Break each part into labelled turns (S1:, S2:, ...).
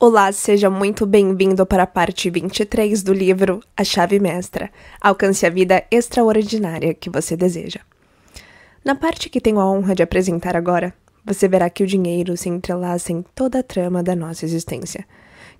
S1: Olá, seja muito bem-vindo para a parte 23 do livro A Chave Mestra. Alcance a vida extraordinária que você deseja. Na parte que tenho a honra de apresentar agora, você verá que o dinheiro se entrelaça em toda a trama da nossa existência.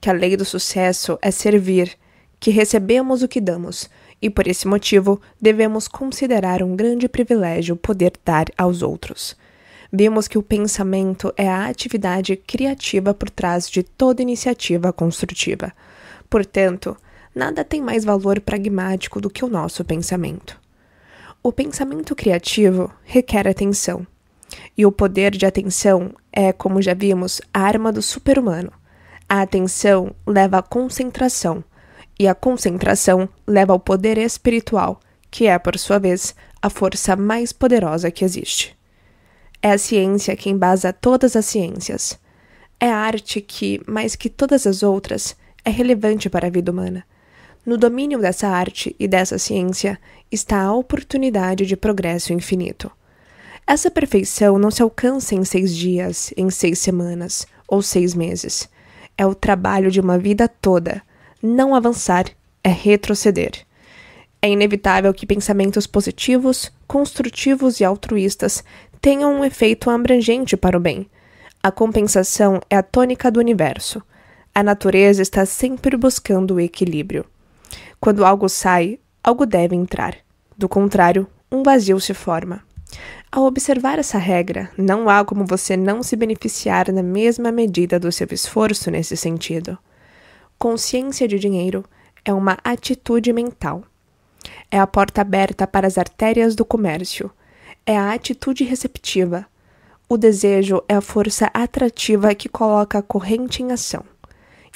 S1: Que a lei do sucesso é servir, que recebemos o que damos, e por esse motivo devemos considerar um grande privilégio poder dar aos outros vimos que o pensamento é a atividade criativa por trás de toda iniciativa construtiva. Portanto, nada tem mais valor pragmático do que o nosso pensamento. O pensamento criativo requer atenção. E o poder de atenção é, como já vimos, a arma do super-humano. A atenção leva à concentração, e a concentração leva ao poder espiritual, que é, por sua vez, a força mais poderosa que existe. É a ciência que embasa todas as ciências. É a arte que, mais que todas as outras, é relevante para a vida humana. No domínio dessa arte e dessa ciência está a oportunidade de progresso infinito. Essa perfeição não se alcança em seis dias, em seis semanas ou seis meses. É o trabalho de uma vida toda. Não avançar é retroceder. É inevitável que pensamentos positivos, construtivos e altruístas tenham um efeito abrangente para o bem. A compensação é a tônica do universo. A natureza está sempre buscando o equilíbrio. Quando algo sai, algo deve entrar. Do contrário, um vazio se forma. Ao observar essa regra, não há como você não se beneficiar na mesma medida do seu esforço nesse sentido. Consciência de dinheiro é uma atitude mental. É a porta aberta para as artérias do comércio é a atitude receptiva. O desejo é a força atrativa que coloca a corrente em ação.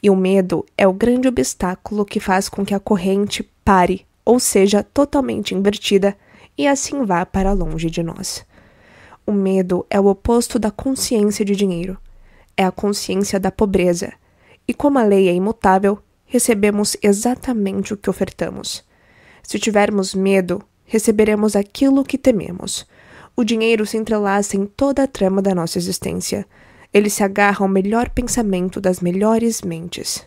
S1: E o medo é o grande obstáculo que faz com que a corrente pare, ou seja, totalmente invertida, e assim vá para longe de nós. O medo é o oposto da consciência de dinheiro. É a consciência da pobreza. E como a lei é imutável, recebemos exatamente o que ofertamos. Se tivermos medo, receberemos aquilo que tememos. O dinheiro se entrelaça em toda a trama da nossa existência. Ele se agarra ao melhor pensamento das melhores mentes.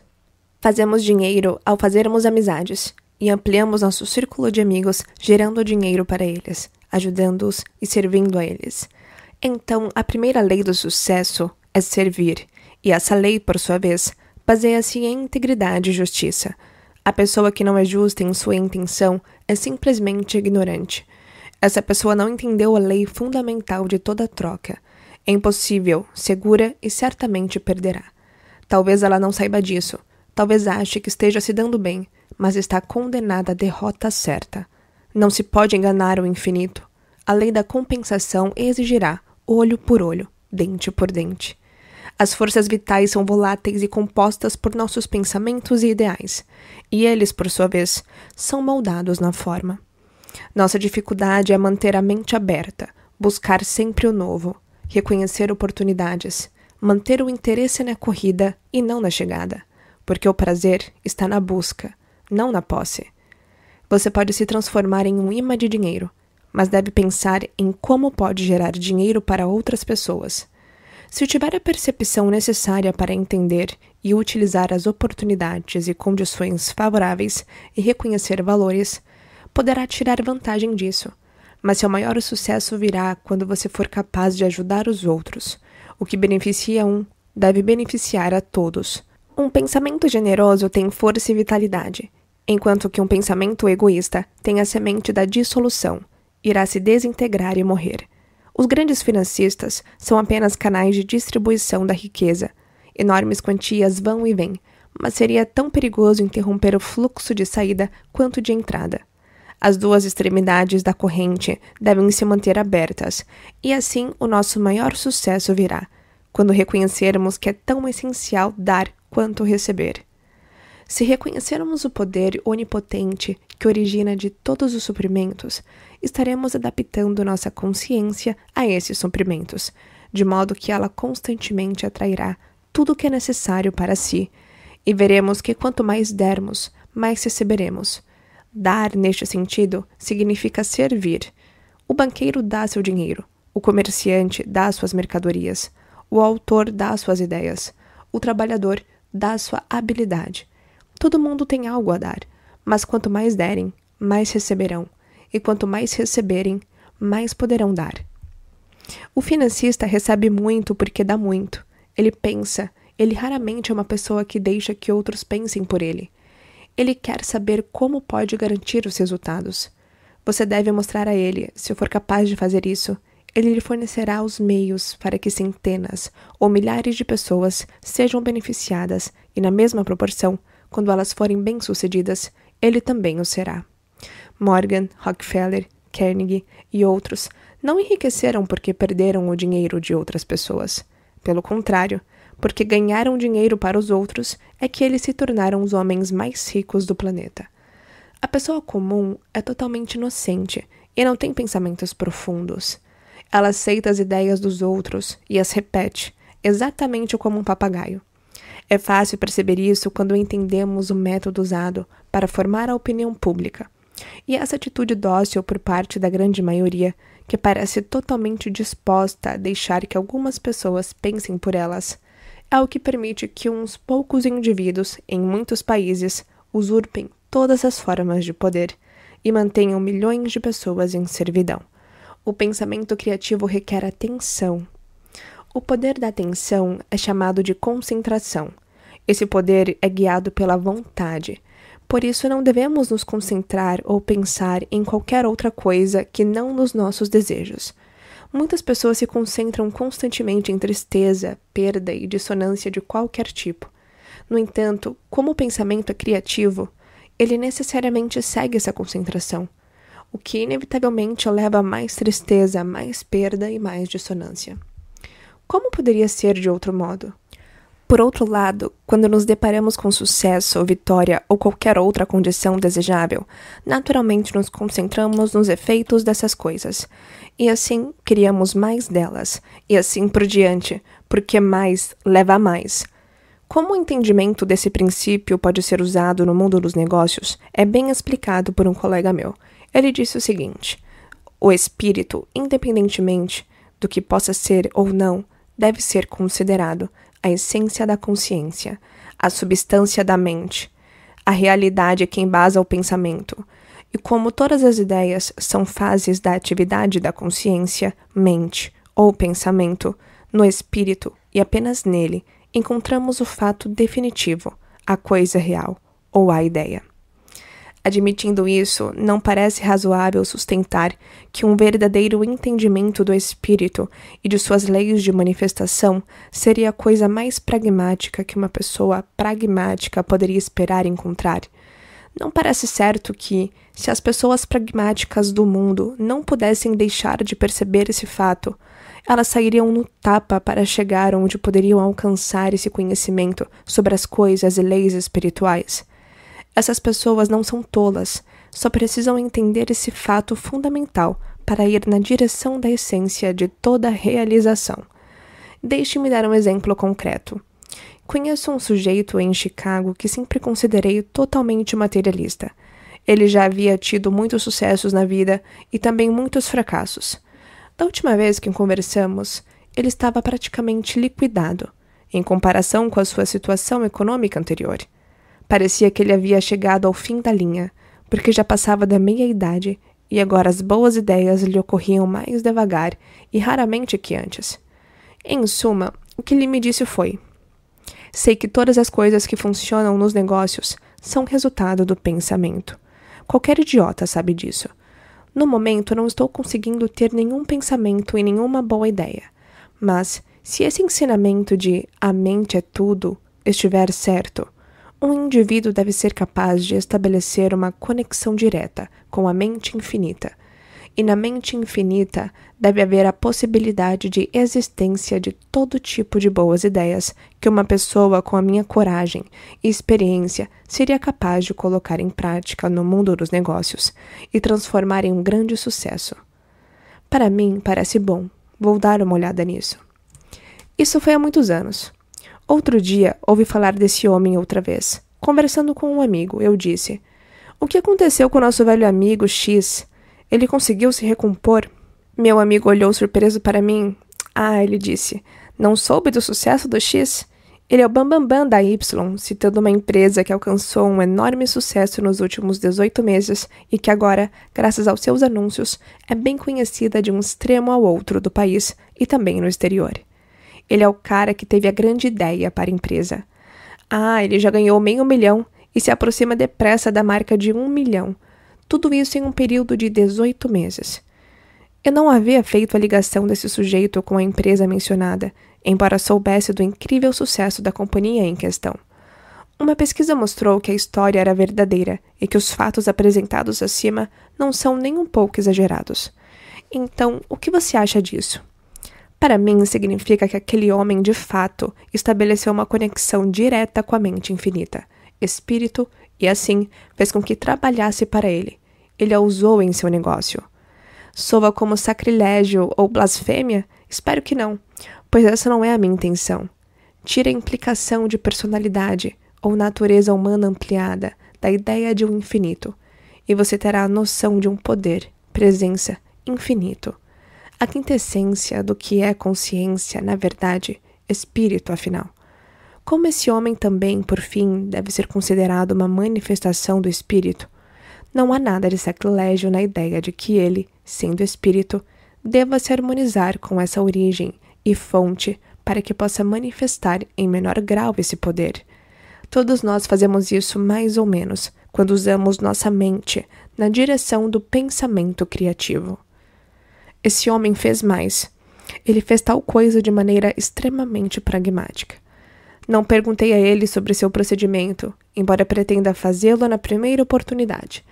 S1: Fazemos dinheiro ao fazermos amizades e ampliamos nosso círculo de amigos, gerando dinheiro para eles, ajudando-os e servindo a eles. Então, a primeira lei do sucesso é servir, e essa lei, por sua vez, baseia-se em integridade e justiça. A pessoa que não é justa em sua intenção é simplesmente ignorante. Essa pessoa não entendeu a lei fundamental de toda troca. É impossível, segura e certamente perderá. Talvez ela não saiba disso. Talvez ache que esteja se dando bem, mas está condenada à derrota certa. Não se pode enganar o infinito. A lei da compensação exigirá olho por olho, dente por dente. As forças vitais são voláteis e compostas por nossos pensamentos e ideais, e eles, por sua vez, são moldados na forma. Nossa dificuldade é manter a mente aberta, buscar sempre o novo, reconhecer oportunidades, manter o interesse na corrida e não na chegada, porque o prazer está na busca, não na posse. Você pode se transformar em um imã de dinheiro, mas deve pensar em como pode gerar dinheiro para outras pessoas. Se tiver a percepção necessária para entender e utilizar as oportunidades e condições favoráveis e reconhecer valores, poderá tirar vantagem disso. Mas seu maior sucesso virá quando você for capaz de ajudar os outros. O que beneficia um deve beneficiar a todos. Um pensamento generoso tem força e vitalidade, enquanto que um pensamento egoísta tem a semente da dissolução, irá se desintegrar e morrer. Os grandes financistas são apenas canais de distribuição da riqueza. Enormes quantias vão e vêm, mas seria tão perigoso interromper o fluxo de saída quanto de entrada. As duas extremidades da corrente devem se manter abertas, e assim o nosso maior sucesso virá, quando reconhecermos que é tão essencial dar quanto receber. Se reconhecermos o poder onipotente que origina de todos os suprimentos, estaremos adaptando nossa consciência a esses suprimentos, de modo que ela constantemente atrairá tudo o que é necessário para si, e veremos que quanto mais dermos, mais receberemos. Dar, neste sentido, significa servir. O banqueiro dá seu dinheiro, o comerciante dá suas mercadorias, o autor dá suas ideias, o trabalhador dá sua habilidade. Todo mundo tem algo a dar, mas quanto mais derem, mais receberão, e quanto mais receberem, mais poderão dar. O financista recebe muito porque dá muito. Ele pensa, ele raramente é uma pessoa que deixa que outros pensem por ele. Ele quer saber como pode garantir os resultados. Você deve mostrar a ele, se for capaz de fazer isso, ele lhe fornecerá os meios para que centenas ou milhares de pessoas sejam beneficiadas e, na mesma proporção, quando elas forem bem-sucedidas, ele também o será. Morgan, Rockefeller, Carnegie e outros não enriqueceram porque perderam o dinheiro de outras pessoas. Pelo contrário, porque ganharam dinheiro para os outros, é que eles se tornaram os homens mais ricos do planeta. A pessoa comum é totalmente inocente e não tem pensamentos profundos. Ela aceita as ideias dos outros e as repete, exatamente como um papagaio. É fácil perceber isso quando entendemos o método usado para formar a opinião pública. E essa atitude dócil por parte da grande maioria, que parece totalmente disposta a deixar que algumas pessoas pensem por elas, é o que permite que uns poucos indivíduos, em muitos países, usurpem todas as formas de poder e mantenham milhões de pessoas em servidão. O pensamento criativo requer atenção. O poder da atenção é chamado de concentração. Esse poder é guiado pela vontade. Por isso, não devemos nos concentrar ou pensar em qualquer outra coisa que não nos nossos desejos. Muitas pessoas se concentram constantemente em tristeza, perda e dissonância de qualquer tipo. No entanto, como o pensamento é criativo, ele necessariamente segue essa concentração, o que inevitavelmente leva a mais tristeza, mais perda e mais dissonância. Como poderia ser de outro modo? Por outro lado, quando nos deparamos com sucesso ou vitória ou qualquer outra condição desejável, naturalmente nos concentramos nos efeitos dessas coisas. E assim criamos mais delas, e assim por diante, porque mais leva a mais. Como o entendimento desse princípio pode ser usado no mundo dos negócios é bem explicado por um colega meu. Ele disse o seguinte: o espírito, independentemente do que possa ser ou não, deve ser considerado, a essência da consciência, a substância da mente, a realidade que embasa o pensamento. E como todas as ideias são fases da atividade da consciência, mente ou pensamento, no espírito e apenas nele encontramos o fato definitivo, a coisa real ou a ideia. Admitindo isso, não parece razoável sustentar que um verdadeiro entendimento do espírito e de suas leis de manifestação seria a coisa mais pragmática que uma pessoa pragmática poderia esperar encontrar. Não parece certo que, se as pessoas pragmáticas do mundo não pudessem deixar de perceber esse fato, elas sairiam no tapa para chegar onde poderiam alcançar esse conhecimento sobre as coisas e leis espirituais. Essas pessoas não são tolas, só precisam entender esse fato fundamental para ir na direção da essência de toda realização. Deixe-me dar um exemplo concreto. Conheço um sujeito em Chicago que sempre considerei totalmente materialista. Ele já havia tido muitos sucessos na vida e também muitos fracassos. Da última vez que conversamos, ele estava praticamente liquidado, em comparação com a sua situação econômica anterior. Parecia que ele havia chegado ao fim da linha, porque já passava da meia-idade e agora as boas ideias lhe ocorriam mais devagar e raramente que antes. Em suma, o que ele me disse foi: Sei que todas as coisas que funcionam nos negócios são resultado do pensamento. Qualquer idiota sabe disso. No momento, não estou conseguindo ter nenhum pensamento e nenhuma boa ideia. Mas, se esse ensinamento de a mente é tudo estiver certo, um indivíduo deve ser capaz de estabelecer uma conexão direta com a mente infinita. E na mente infinita deve haver a possibilidade de existência de todo tipo de boas ideias que uma pessoa com a minha coragem e experiência seria capaz de colocar em prática no mundo dos negócios e transformar em um grande sucesso. Para mim, parece bom. Vou dar uma olhada nisso. Isso foi há muitos anos. Outro dia, ouvi falar desse homem outra vez. Conversando com um amigo, eu disse: O que aconteceu com nosso velho amigo X? Ele conseguiu se recompor? Meu amigo olhou surpreso para mim. Ah, ele disse: Não soube do sucesso do X? Ele é o bambambam bam, bam da Y, citando uma empresa que alcançou um enorme sucesso nos últimos 18 meses e que agora, graças aos seus anúncios, é bem conhecida de um extremo ao outro do país e também no exterior. Ele é o cara que teve a grande ideia para a empresa. Ah, ele já ganhou meio milhão e se aproxima depressa da marca de um milhão. Tudo isso em um período de 18 meses. Eu não havia feito a ligação desse sujeito com a empresa mencionada, embora soubesse do incrível sucesso da companhia em questão. Uma pesquisa mostrou que a história era verdadeira e que os fatos apresentados acima não são nem um pouco exagerados. Então, o que você acha disso? Para mim, significa que aquele homem de fato estabeleceu uma conexão direta com a mente infinita, espírito, e assim fez com que trabalhasse para ele. Ele a usou em seu negócio. Soa como sacrilégio ou blasfêmia? Espero que não, pois essa não é a minha intenção. Tira a implicação de personalidade ou natureza humana ampliada da ideia de um infinito, e você terá a noção de um poder, presença, infinito a quintessência do que é consciência, na verdade, espírito, afinal. Como esse homem também, por fim, deve ser considerado uma manifestação do espírito, não há nada de sacrilégio na ideia de que ele, sendo espírito, deva se harmonizar com essa origem e fonte para que possa manifestar em menor grau esse poder. Todos nós fazemos isso mais ou menos quando usamos nossa mente na direção do pensamento criativo. Esse homem fez mais. Ele fez tal coisa de maneira extremamente pragmática. Não perguntei a ele sobre seu procedimento, embora pretenda fazê-lo na primeira oportunidade.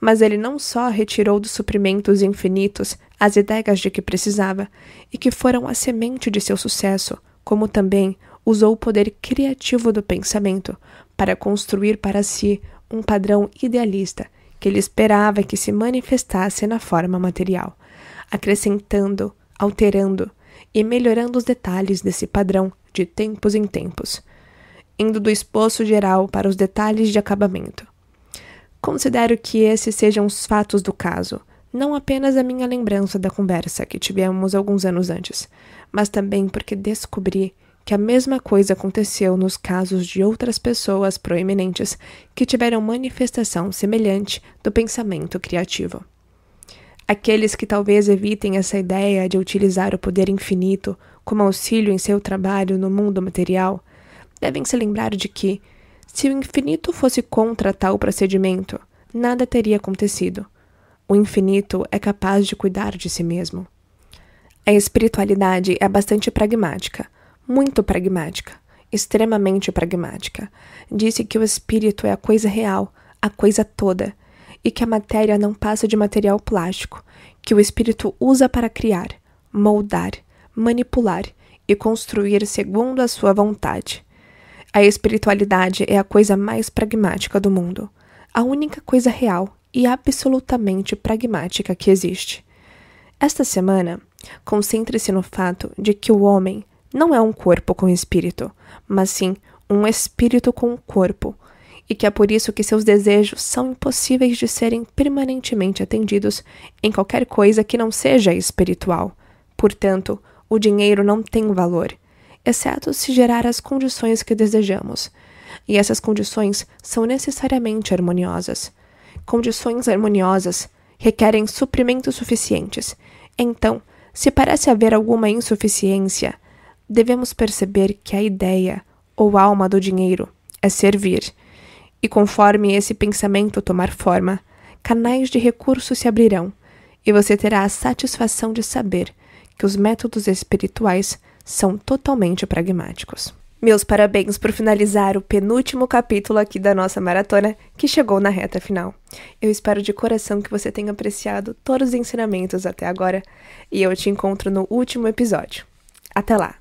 S1: Mas ele não só retirou dos suprimentos infinitos as ideias de que precisava e que foram a semente de seu sucesso, como também usou o poder criativo do pensamento para construir para si um padrão idealista que ele esperava que se manifestasse na forma material acrescentando, alterando e melhorando os detalhes desse padrão de tempos em tempos, indo do esboço geral para os detalhes de acabamento. Considero que esses sejam os fatos do caso, não apenas a minha lembrança da conversa que tivemos alguns anos antes, mas também porque descobri que a mesma coisa aconteceu nos casos de outras pessoas proeminentes que tiveram manifestação semelhante do pensamento criativo. Aqueles que talvez evitem essa ideia de utilizar o poder infinito como auxílio em seu trabalho no mundo material devem se lembrar de que, se o infinito fosse contra tal procedimento, nada teria acontecido. O infinito é capaz de cuidar de si mesmo. A espiritualidade é bastante pragmática, muito pragmática, extremamente pragmática. Disse que o espírito é a coisa real, a coisa toda e que a matéria não passa de material plástico, que o espírito usa para criar, moldar, manipular e construir segundo a sua vontade. A espiritualidade é a coisa mais pragmática do mundo, a única coisa real e absolutamente pragmática que existe. Esta semana, concentre-se no fato de que o homem não é um corpo com espírito, mas sim um espírito com um corpo, e que é por isso que seus desejos são impossíveis de serem permanentemente atendidos em qualquer coisa que não seja espiritual. Portanto, o dinheiro não tem valor, exceto se gerar as condições que desejamos. E essas condições são necessariamente harmoniosas. Condições harmoniosas requerem suprimentos suficientes. Então, se parece haver alguma insuficiência, devemos perceber que a ideia ou alma do dinheiro é servir e conforme esse pensamento tomar forma, canais de recursos se abrirão e você terá a satisfação de saber que os métodos espirituais são totalmente pragmáticos. Meus parabéns por finalizar o penúltimo capítulo aqui da nossa maratona, que chegou na reta final. Eu espero de coração que você tenha apreciado todos os ensinamentos até agora e eu te encontro no último episódio. Até lá!